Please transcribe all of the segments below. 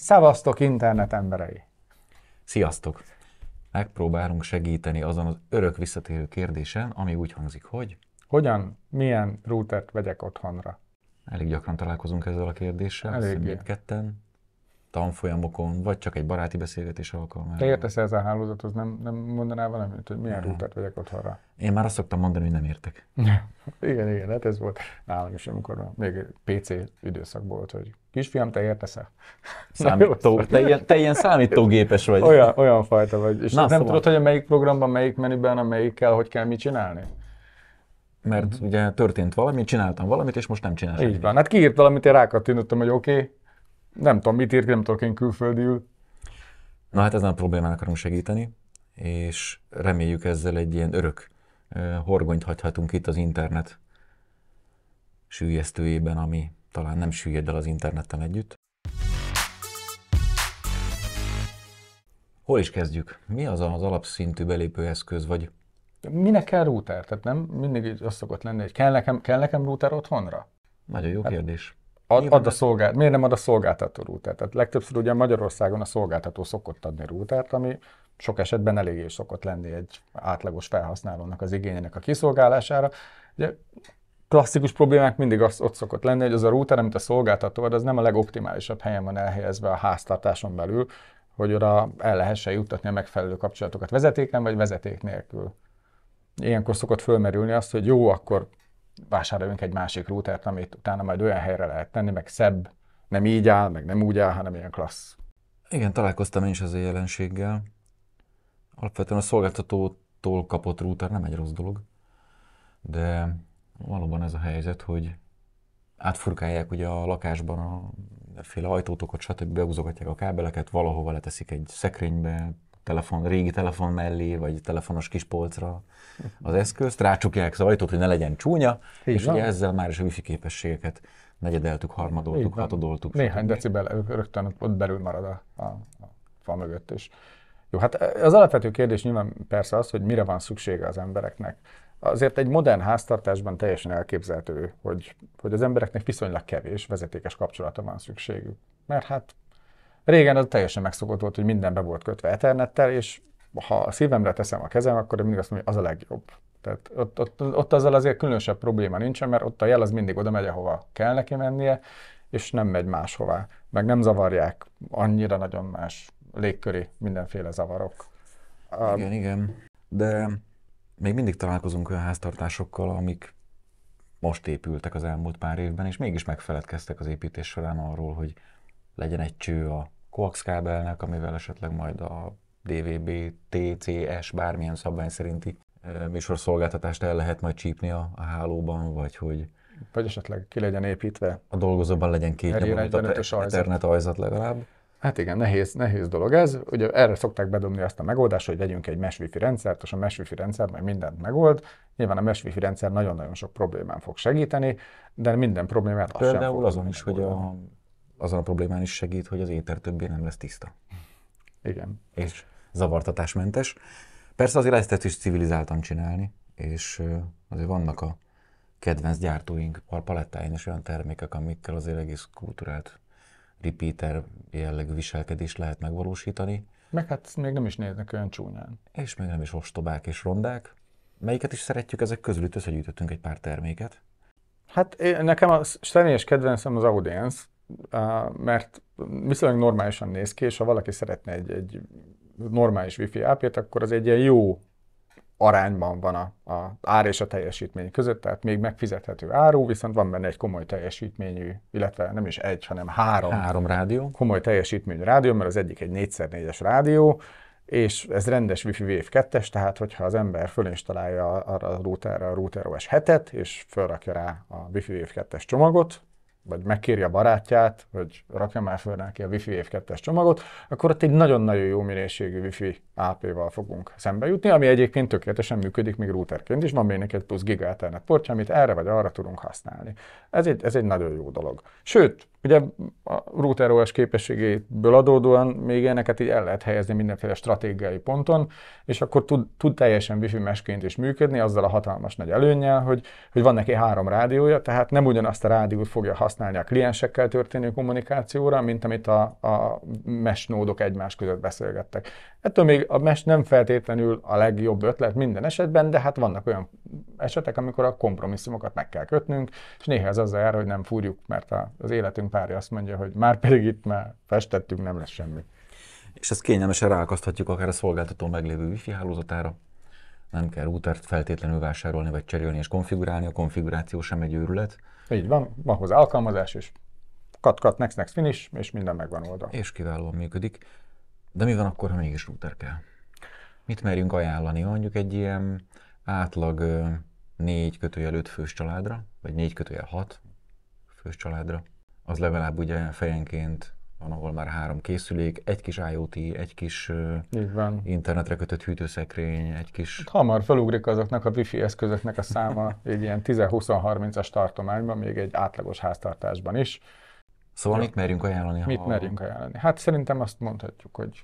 Szevasztok internet emberei! Sziasztok! Megpróbálunk segíteni azon az örök visszatérő kérdésen, ami úgy hangzik, hogy... Hogyan, milyen routert vegyek otthonra? Elég gyakran találkozunk ezzel a kérdéssel, Elég ketten, tanfolyamokon, vagy csak egy baráti beszélgetés alkalmával. Te értesz -e ez a hálózathoz, nem, nem mondanál valamit, hogy milyen routert vegyek otthonra? Én már azt szoktam mondani, hogy nem értek. Igen, igen, hát ez volt nálam is, amikor még PC időszak volt, hogy kisfiam, te értesz-e? Számító, te, ilyen, te ilyen számítógépes vagy. Olyan, olyan fajta vagy. És Na, nem szóval. tudod, hogy a melyik programban, melyik menüben, amelyikkel, hogy kell mit csinálni? Mert uh-huh. ugye történt valami, csináltam valamit, és most nem csinálom. Így van. Hát kiírt valamit, én rákattintottam, hogy oké, okay, nem tudom, mit írt, nem tudok én külföldiül. Na hát ezen a problémán akarunk segíteni, és reméljük ezzel egy ilyen örök horgonyt hagyhatunk itt az internet sűjesztőjében, ami talán nem süllyed el az internettel együtt. Hol is kezdjük? Mi az az alapszintű belépőeszköz, vagy Minek kell router? Tehát nem mindig az szokott lenni, hogy kell nekem, kell nekem router otthonra? Nagyon jó hát kérdés. Ad, ad a szolgált, miért nem ad a szolgáltató routert? Tehát legtöbbször ugye Magyarországon a szolgáltató szokott adni routert, ami sok esetben eléggé is szokott lenni egy átlagos felhasználónak az igényének a kiszolgálására. Ugye klasszikus problémák mindig az, ott szokott lenni, hogy az a router, amit a szolgáltató ad, az nem a legoptimálisabb helyen van elhelyezve a háztartáson belül, hogy oda el lehessen juttatni a megfelelő kapcsolatokat vezetéken vagy vezeték nélkül. Ilyenkor szokott fölmerülni azt, hogy jó, akkor vásároljunk egy másik routert, amit utána majd olyan helyre lehet tenni, meg szebb, nem így áll, meg nem úgy áll, hanem ilyen klassz. Igen, találkoztam én is az a jelenséggel Alapvetően a szolgáltatótól kapott router nem egy rossz dolog, de valóban ez a helyzet, hogy átfurkálják ugye a lakásban a féle ajtótokat, stb. beúzogatják a kábeleket, valahova leteszik egy szekrénybe, telefon, régi telefon mellé, vagy telefonos kis polcra az eszközt, rácsukják az ajtót, hogy ne legyen csúnya, Így és van. ugye ezzel már is a wifi képességeket negyedeltük, harmadoltuk, hatodoltuk. Néhány decibel rögtön ott belül marad a, a, a fa mögött, és jó, hát e, az alapvető kérdés nyilván persze az, hogy mire van szüksége az embereknek. Azért egy modern háztartásban teljesen elképzelhető, hogy, hogy az embereknek viszonylag kevés vezetékes kapcsolata van szükségük. Mert hát régen az teljesen megszokott volt, hogy minden be volt kötve Ethernettel, és ha a szívemre teszem a kezem, akkor mindig azt mondom, hogy az a legjobb. Tehát ott, ott, ott azzal azért különösebb probléma nincsen, mert ott a jel az mindig oda megy, ahova kell neki mennie, és nem megy máshová. Meg nem zavarják annyira nagyon más légköri mindenféle zavarok. Igen, Igen, um, igen. De még mindig találkozunk olyan háztartásokkal, amik most épültek az elmúlt pár évben, és mégis megfeledkeztek az építés során arról, hogy legyen egy cső a coax kábelnek, amivel esetleg majd a DVB, TCS, bármilyen szabvány szerinti eh, műsorszolgáltatást el lehet majd csípni a, a hálóban, vagy hogy vagy esetleg ki legyen építve. A dolgozóban legyen két nyomorult, Ethernet ajzat legalább. Hát igen, nehéz, nehéz dolog ez. Ugye erre szokták bedobni azt a megoldást, hogy vegyünk egy mesh wifi rendszert, és a mesh wifi rendszer majd mindent megold. Nyilván a mesh wifi rendszer nagyon-nagyon sok problémán fog segíteni, de minden problémát Például sem fog azon is, hogy a, azon a problémán is segít, hogy az éter többé nem lesz tiszta. Igen. És zavartatásmentes. Persze azért ezt is civilizáltan csinálni, és azért vannak a kedvenc gyártóink palettáin is olyan termékek, amikkel azért egész kultúrát repeater jellegű viselkedést lehet megvalósítani. Meg hát még nem is néznek olyan csúnyán. És még nem is ostobák és rondák. Melyiket is szeretjük ezek közül? Itt összegyűjtöttünk egy pár terméket. Hát én, nekem a személyes kedvencem az Audience, mert viszonylag normálisan néz ki, és ha valaki szeretne egy, egy normális wifi app akkor az egy ilyen jó arányban van a, a ár és a teljesítmény között, tehát még megfizethető áru, viszont van benne egy komoly teljesítményű, illetve nem is egy, hanem három, három rádió. komoly teljesítményű rádió, mert az egyik egy 4x4-es rádió, és ez rendes Wi-Fi Wave 2 tehát hogyha az ember fölinstalálja arra a routerre a router OS 7-et, és felrakja rá a Wi-Fi Wave 2-es csomagot, vagy megkéri a barátját, hogy rakja már föl neki a wi fi év F2-es csomagot, akkor ott egy nagyon-nagyon jó minőségű Wi-Fi AP-val fogunk szembe jutni, ami egyébként tökéletesen működik még routerként is, van még neked plusz giga Ethernet portja, amit erre vagy arra tudunk használni. Ez egy, ez egy nagyon jó dolog. Sőt, Ugye a router OS képességéből adódóan még ilyeneket így el lehet helyezni mindenféle stratégiai ponton, és akkor tud, tud teljesen wifi mesként is működni, azzal a hatalmas nagy előnnyel, hogy, hogy van neki három rádiója, tehát nem ugyanazt a rádiót fogja használni a kliensekkel történő kommunikációra, mint amit a, a mesh nódok egymás között beszélgettek. Ettől még a mesh nem feltétlenül a legjobb ötlet minden esetben, de hát vannak olyan esetek, amikor a kompromisszumokat meg kell kötnünk, és néha ez azzal jár, hogy nem fúrjuk, mert az életünk barátom párja azt mondja, hogy már pedig itt már festettünk, nem lesz semmi. És ezt kényelmesen ráakaszthatjuk akár a szolgáltató meglévő wifi hálózatára. Nem kell routert feltétlenül vásárolni vagy cserélni és konfigurálni, a konfiguráció sem egy őrület. Így van, van hozzá alkalmazás, és Kat, kat, next, next, finish, és minden megvan oldva. És kiválóan működik. De mi van akkor, ha mégis router kell? Mit merjünk ajánlani mondjuk egy ilyen átlag négy kötőjel öt fős családra, vagy négy kötőjel hat fős családra? az legalább ugye fejenként van, ahol már három készülék, egy kis IoT, egy kis van. internetre kötött hűtőszekrény, egy kis... Hát hamar felugrik azoknak a wifi eszközöknek a száma egy ilyen 10-20-30-as tartományban, még egy átlagos háztartásban is. Szóval De mit merjünk ajánlani? Mit ha... merjünk ajánlani? Hát szerintem azt mondhatjuk, hogy,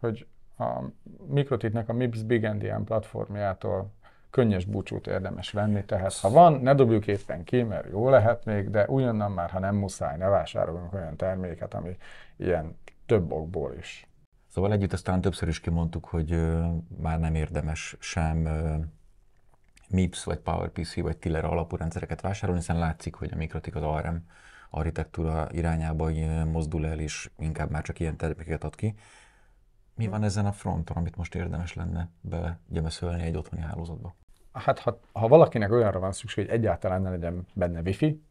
hogy a Mikrotitnek a MIPS Big Endian platformjától könnyes búcsút érdemes venni, tehát ha van, ne dobjuk éppen ki, mert jó lehet még, de ugyannan már, ha nem muszáj, ne vásároljunk olyan terméket, ami ilyen több okból is. Szóval együtt aztán többször is kimondtuk, hogy ö, már nem érdemes sem ö, MIPS, vagy PowerPC, vagy Tiller alapú rendszereket vásárolni, hiszen látszik, hogy a Mikrotik az ARM architektúra irányába mozdul el, és inkább már csak ilyen termékeket ad ki. Mi van ezen a fronton, amit most érdemes lenne belegyemeszölni egy otthoni hálózatba? Hát ha, ha valakinek olyanra van szükség, hogy egyáltalán ne legyen benne wifi,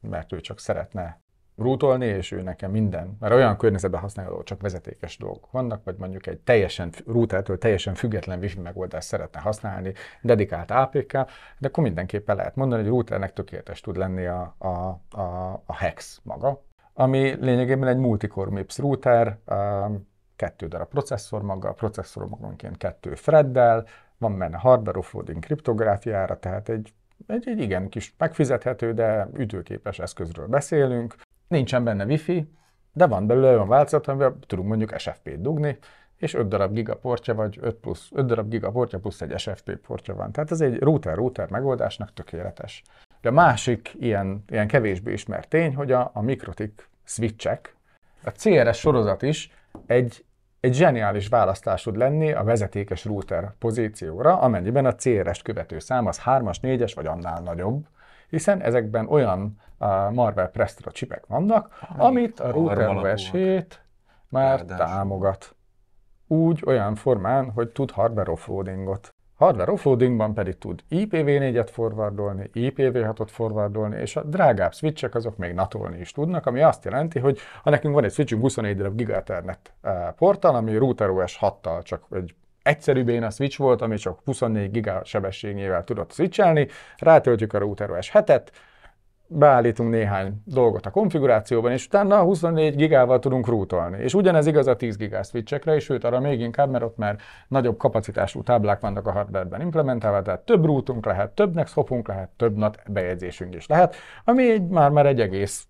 mert ő csak szeretne rútolni, és ő nekem minden, mert olyan környezetben használja, ahol csak vezetékes dolgok vannak, vagy mondjuk egy teljesen rútertől teljesen független wifi megoldást szeretne használni, dedikált APK, de akkor mindenképpen lehet mondani, hogy rúternek tökéletes tud lenni a, a, a, a hex maga, ami lényegében egy multicore MIPS router, um, kettő darab processzor maga, a processzor magunként kettő freddel, van benne hardware offloading kriptográfiára, tehát egy, egy, egy igen kis megfizethető, de ütőképes eszközről beszélünk. Nincsen benne wifi, de van belőle olyan változat, amivel tudunk mondjuk SFP-t dugni, és 5 darab giga portja, vagy 5, plusz, 5 darab giga portja plusz egy SFP portja van. Tehát ez egy router-router megoldásnak tökéletes. De a másik ilyen, ilyen kevésbé ismert tény, hogy a, a mikrotik switchek, a CRS sorozat is egy egy zseniális választás lenni a vezetékes router pozícióra, amennyiben a CRS követő szám az 3-as, 4-es vagy annál nagyobb, hiszen ezekben olyan uh, Marvel Prestra csipek vannak, Amik amit a router versét már támogat. Úgy, olyan formán, hogy tud hardware offloadingot. Hardware offloadingban pedig tud IPv4-et forwardolni, IPv6-ot forwardolni, és a drágább switchek azok még natolni is tudnak, ami azt jelenti, hogy ha nekünk van egy switchünk 24 darab gigaternet eh, portal, ami router OS 6-tal csak egy egyszerűbb én a switch volt, ami csak 24 giga sebességnyével tudott switchelni, rátöltjük a router OS 7-et, beállítunk néhány dolgot a konfigurációban, és utána 24 gigával tudunk rútolni. És ugyanez igaz a 10 gigás switchekre, és sőt arra még inkább, mert ott már nagyobb kapacitású táblák vannak a hardwareben implementálva, tehát több rútunk lehet, több next hopunk lehet, több NAT bejegyzésünk is lehet, ami egy már, már egy egész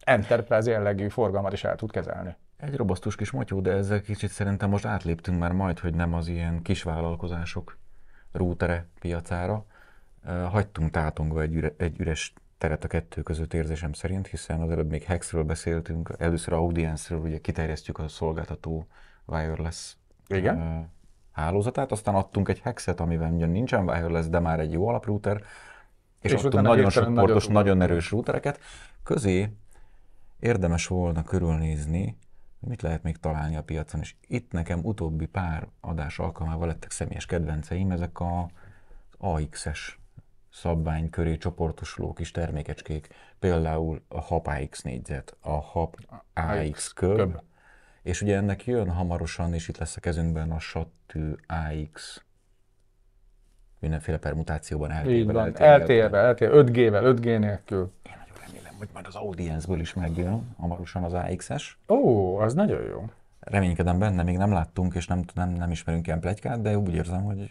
enterprise jellegű forgalmat is el tud kezelni. Egy robosztus kis motyó, de ezzel kicsit szerintem most átléptünk már majd, hogy nem az ilyen kisvállalkozások rútere piacára. Hagytunk tátongva egy, üre, egy üres teret a kettő között érzésem szerint, hiszen az előbb még Hexről beszéltünk, először Audience-ről ugye kiterjesztjük a szolgáltató wireless Igen. hálózatát, aztán adtunk egy Hexet, amiben ugye nincsen wireless, de már egy jó alaprúter, és, és adtunk nagyon portos, nagyon erős rútereket. Közé érdemes volna körülnézni, mit lehet még találni a piacon, és itt nekem utóbbi pár adás alkalmával lettek személyes kedvenceim, ezek a AX-es szabvány köré csoportosuló kis termékecskék, például a HAP AX négyzet, a HAP AX köb, köb, és ugye ennek jön hamarosan, és itt lesz a kezünkben a sattű AX mindenféle permutációban eltérve. eltérve, eltérve, 5G-vel, 5G nélkül. Én nagyon remélem, hogy már az audience is megjön hamarosan az AX-es. Ó, az nagyon jó reménykedem benne, még nem láttunk, és nem, nem, nem ismerünk ilyen plegykát, de úgy érzem, hogy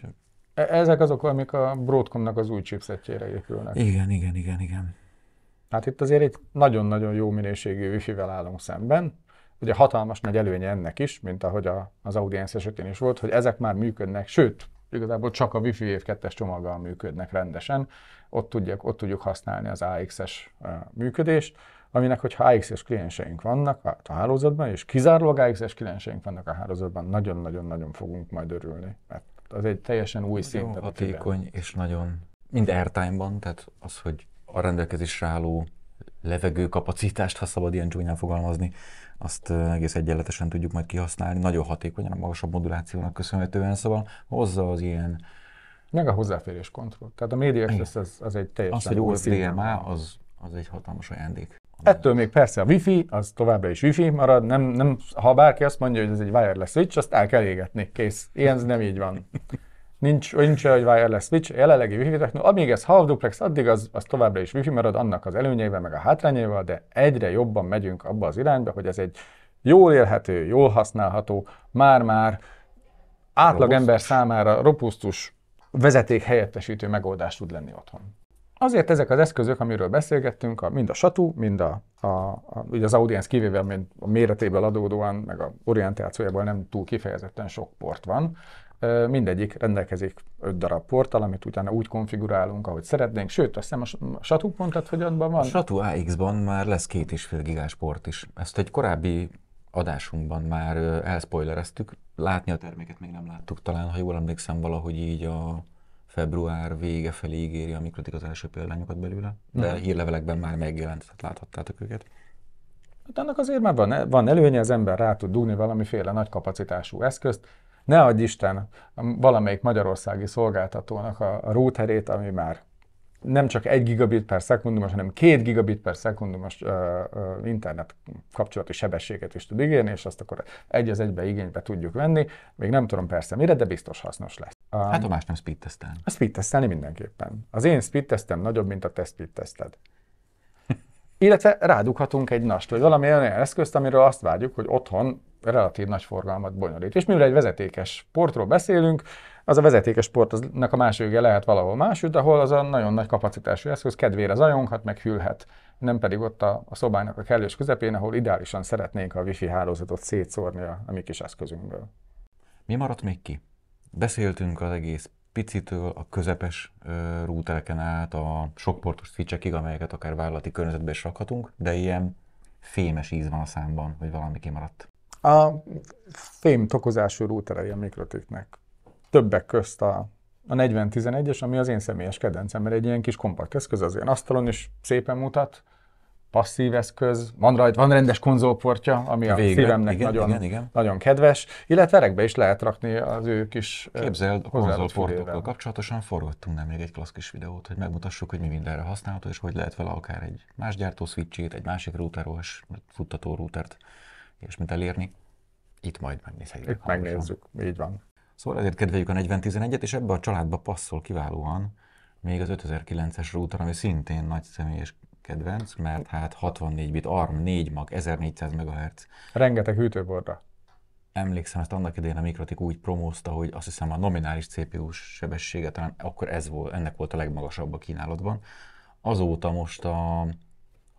E, ezek azok, amik a Broadcomnak az új chipsetjére épülnek. Igen, igen, igen, igen. Hát itt azért egy nagyon-nagyon jó minőségű wifi-vel állunk szemben. Ugye hatalmas nagy előnye ennek is, mint ahogy a, az Audience esetén is volt, hogy ezek már működnek, sőt, igazából csak a Wi-Fi év 2 csomaggal működnek rendesen, ott tudjuk, ott tudjuk használni az AX-es működést, aminek, hogyha AX-es klienseink vannak a hálózatban, és kizárólag AX-es klienseink vannak a hálózatban, nagyon-nagyon-nagyon fogunk majd örülni, mert Hát az egy teljesen új szint. Nagyon hatékony és nagyon mind airtime-ban, tehát az, hogy a rendelkezésre álló levegőkapacitást, ha szabad ilyen csúnyán fogalmazni, azt egész egyenletesen tudjuk majd kihasználni, nagyon hatékonyan a magasabb modulációnak köszönhetően, szóval hozza az ilyen... Meg a hozzáférés kontroll. Tehát a média az, az egy teljesen... Az, hogy OCMA, az, az egy hatalmas ajándék. Ettől még persze a wifi, az továbbra is wifi marad, nem, nem, ha bárki azt mondja, hogy ez egy wireless switch, azt el kell égetni, kész. Ilyen nem így van. Nincs, nincs olyan, hogy wireless switch, jelenlegi wifi technológia, amíg ez half duplex, addig az, az továbbra is wifi marad, annak az előnyeivel, meg a hátrányaival, de egyre jobban megyünk abba az irányba, hogy ez egy jól élhető, jól használható, már-már átlagember számára robusztus vezeték helyettesítő megoldás tud lenni otthon. Azért ezek az eszközök, amiről beszélgettünk, a, mind a satú, mind a, a, a, ugye az audience kivéve, mert a méretéből adódóan, meg a orientációjából nem túl kifejezetten sok port van, mindegyik rendelkezik öt darab porttal, amit utána úgy konfigurálunk, ahogy szeretnénk. Sőt, azt hiszem a Satu pontat, hogy van. A Satu AX-ban már lesz két és fél gigás port is. Ezt egy korábbi adásunkban már elspoilereztük. Látni a terméket még nem láttuk, talán, ha jól emlékszem, valahogy így a február vége felé ígéri a Mikrotik az első példányokat belőle, de uh-huh. hírlevelekben már megjelent, tehát láthattátok őket. Hát annak azért már van, van előnye, az ember rá tud dugni valamiféle nagy kapacitású eszközt, ne adj Isten valamelyik magyarországi szolgáltatónak a, a routerét, ami már nem csak 1 gigabit per szekundumos, hanem 2 gigabit per szekundumos uh, uh, internet kapcsolati sebességet is tud igényelni, és azt akkor egy az egybe igénybe tudjuk venni. Még nem tudom persze mire, de biztos hasznos lesz. Um, hát a más nem speed tesztelni. A speed tesztelni mindenképpen. Az én speed tesztem nagyobb, mint a te speed teszted. Illetve rádughatunk egy nast, vagy valami olyan eszközt, amiről azt várjuk, hogy otthon relatív nagy forgalmat bonyolít. És mivel egy vezetékes portról beszélünk, az a vezetékes sportnak a más vége lehet valahol de ahol az a nagyon nagy kapacitású eszköz kedvére zajonghat, meg hűlhet. Nem pedig ott a, a szobának a kellős közepén, ahol ideálisan szeretnénk a wifi hálózatot szétszórni a, a mi kis eszközünkből. Mi maradt még ki? Beszéltünk az egész picitől a közepes rúteleken rútereken át a sokportos switchekig, amelyeket akár vállalati környezetbe is rakhatunk, de ilyen fémes íz van a számban, hogy valami kimaradt. A fém tokozású rúterei a mikrotiknek Többek közt a, a 4011-es, ami az én személyes kedvencem, mert egy ilyen kis kompakt eszköz az ilyen asztalon is szépen mutat, passzív eszköz, van rajta, van rendes konzolportja, ami a Végre. szívemnek igen, nagyon, igen, igen. nagyon kedves, illetve rekbe is lehet rakni az ő kis Képzeld, konzolportokkal kapcsolatosan forgattunk még egy klassz kis videót, hogy megmutassuk, hogy mi mindenre használható, és hogy lehet vele akár egy más gyártó switchét, egy másik routeros, futtató routert, és mint elérni. Itt majd megnézhetjük. Itt megnézzük, így van. Szóval ezért kedveljük a 4011-et, és ebbe a családba passzol kiválóan még az 5009-es router, ami szintén nagy személyes kedvenc, mert hát 64 bit ARM, 4 mag, 1400 MHz. Rengeteg hűtőborda. Emlékszem, ezt annak idején a Mikrotik úgy promózta, hogy azt hiszem a nominális CPU-s sebessége talán akkor ez volt, ennek volt a legmagasabb a kínálatban. Azóta most a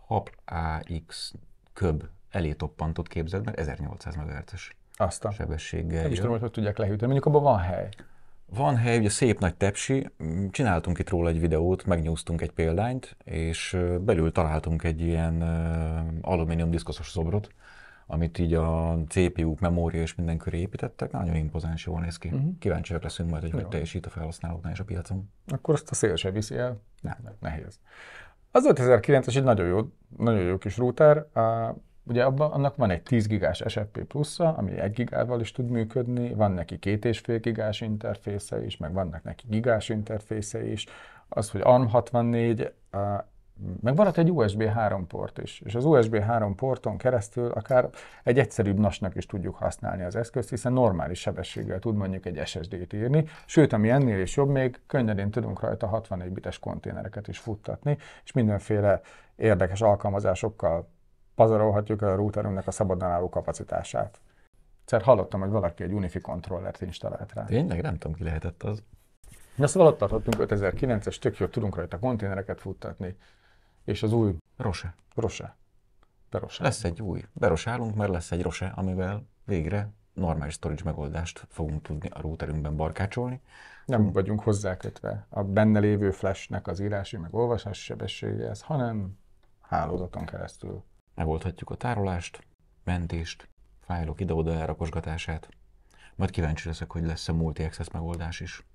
HAP AX köb elé toppantott képzeld, mert 1800 MHz-es. Azt a... sebességgel. Nem is tudom, hogy hogy tudják lehűteni, mondjuk abban van hely. Van hely, ugye szép nagy tepsi, csináltunk itt róla egy videót, megnyúztunk egy példányt, és belül találtunk egy ilyen alumínium diszkoszos szobrot, amit így a CPU-k, memória és minden köré építettek, nagyon impozáns, jól néz ki. Uh-huh. Kíváncsiak leszünk majd, hogy Jó. hogy teljesít a felhasználóknál és a piacon. Akkor azt a szél se viszi el? Nem. Nehéz. Az 5009-es egy nagyon jó, nagyon jó kis router, Ugye abban, annak van egy 10 gigás SFP plusza, ami 1 gigával is tud működni, van neki 2,5 gigás interfésze is, meg vannak neki gigás interfésze is. Az, hogy ARM64, meg van ott egy USB 3 port is, és az USB 3 porton keresztül akár egy egyszerűbb nasnak is tudjuk használni az eszközt, hiszen normális sebességgel tud mondjuk egy SSD-t írni, sőt, ami ennél is jobb, még könnyedén tudunk rajta 64 bites konténereket is futtatni, és mindenféle érdekes alkalmazásokkal pazarolhatjuk a routerünknek a szabadon álló kapacitását. Egyszer hallottam, hogy valaki egy Unifi kontrollert installált rá. Tényleg? Nem tudom, ki lehetett az. Na szóval ott tartottunk 5009-es, tök jó, tudunk rajta konténereket futtatni, és az új... Rose. Rose. Berosálunk. Lesz egy új. Berosálunk, mert lesz egy Rose, amivel végre normális storage megoldást fogunk tudni a routerünkben barkácsolni. Nem vagyunk hozzákötve a benne lévő flashnek az írási meg olvasási sebességéhez, hanem hálózaton keresztül Megoldhatjuk a tárolást, mentést, fájlok ide-oda elrakosgatását. Majd kíváncsi leszek, hogy lesz-e multi-access megoldás is.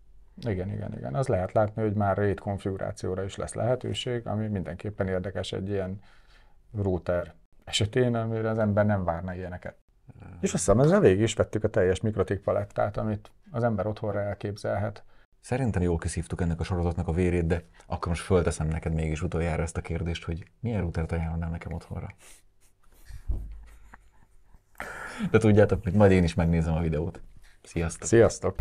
Igen, igen, igen. Az lehet látni, hogy már RAID konfigurációra is lesz lehetőség, ami mindenképpen érdekes egy ilyen router esetén, amire az ember nem várna ilyeneket. És azt hiszem, ezzel végig is vettük a teljes mikrotik palettát, amit az ember otthonra elképzelhet. Szerintem jól kiszívtuk ennek a sorozatnak a vérét, de akkor most fölteszem neked mégis utoljára ezt a kérdést, hogy milyen rútert ajánlanál nekem otthonra? De tudjátok, hogy majd én is megnézem a videót. Sziasztok! Sziasztok!